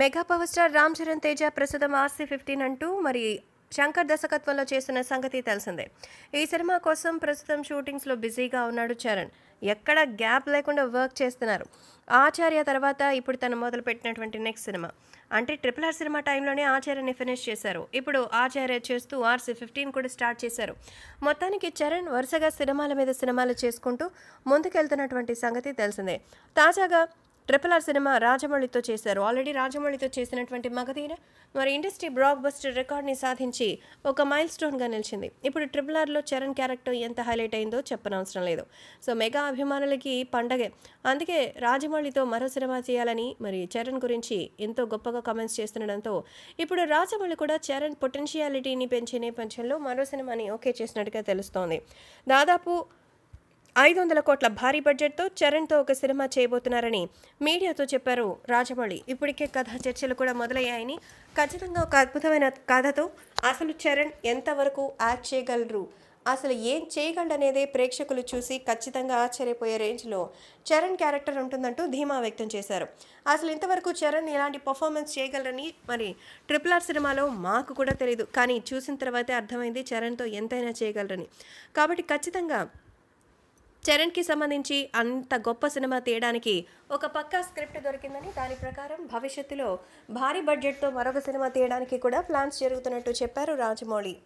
mega power star Ram Charan Teja ప్రస్తుతం RC fifteen అంటూ మరి శంకర్ దర్శకత్వంలో చేస్తున్న సంగతి తెలిసిందే ఈ సినిమా కోసం ప్రస్తుతం షూటింగ్స్లో బిజీగా ఉన్నాడు చరణ్ ఎక్కడ గ్యాప్ లేకుండా వర్క్ చేస్తున్నారు ఆచార్య తర్వాత ఇప్పుడు తను మొదలుపెట్టినటువంటి నెక్స్ట్ సినిమా అంటే ట్రిపుల్ ఆర్ సినిమా టైంలోనే ఆచార్యని ఫినిష్ చేశారు ఇప్పుడు ఆచార్య చేస్తూ ఆర్సీ ఫిఫ్టీన్ కూడా స్టార్ట్ చేశారు మొత్తానికి చరణ్ వరుసగా సినిమాల మీద సినిమాలు చేసుకుంటూ ముందుకెళ్తున్నటువంటి సంగతి తెలిసిందే తాజాగా ట్రిపుల్ ఆర్ సినిమా రాజమౌళితో చేశారు ఆల్రెడీ రాజమౌళితో చేసినటువంటి మగధీర మరి ఇండస్ట్రీ బ్రాక్ బస్టర్ రికార్డ్ని సాధించి ఒక మైల్ స్టోన్గా నిలిచింది ఇప్పుడు ట్రిపుల్ ఆర్లో చరణ్ క్యారెక్టర్ ఎంత హైలైట్ అయిందో చెప్పనవసరం లేదు సో మెగా అభిమానులకి పండగే అందుకే రాజమౌళితో మరో సినిమా చేయాలని మరి చరణ్ గురించి ఎంతో గొప్పగా కమెంట్స్ చేస్తుండడంతో ఇప్పుడు రాజమౌళి కూడా చరణ్ పొటెన్షియాలిటీని పెంచే నేపథ్యంలో మరో సినిమాని ఓకే చేసినట్టుగా తెలుస్తోంది దాదాపు ఐదు వందల కోట్ల భారీ బడ్జెట్తో చరణ్తో ఒక సినిమా చేయబోతున్నారని మీడియాతో చెప్పారు రాజమౌళి ఇప్పటికే కథ చర్చలు కూడా మొదలయ్యాయని ఖచ్చితంగా ఒక అద్భుతమైన కథతో అసలు చరణ్ ఎంతవరకు యాక్ట్ చేయగలరు అసలు ఏం చేయగలడనేదే ప్రేక్షకులు చూసి ఖచ్చితంగా ఆశ్చర్యపోయే రేంజ్లో చరణ్ క్యారెక్టర్ ఉంటుందంటూ ధీమా వ్యక్తం చేశారు అసలు ఇంతవరకు చరణ్ ఎలాంటి పర్ఫార్మెన్స్ చేయగలరని మరి ట్రిపుల్ ఆర్ సినిమాలో మాకు కూడా తెలియదు కానీ చూసిన తర్వాతే అర్థమైంది చరణ్తో ఎంతైనా చేయగలరని కాబట్టి ఖచ్చితంగా చరణ్కి సంబంధించి అంత గొప్ప సినిమా తీయడానికి ఒక పక్క స్క్రిప్ట్ దొరికిందని దాని ప్రకారం భవిష్యత్తులో భారీ బడ్జెట్తో మరొక సినిమా తీయడానికి కూడా ప్లాన్స్ జరుగుతున్నట్టు చెప్పారు రాజమౌళి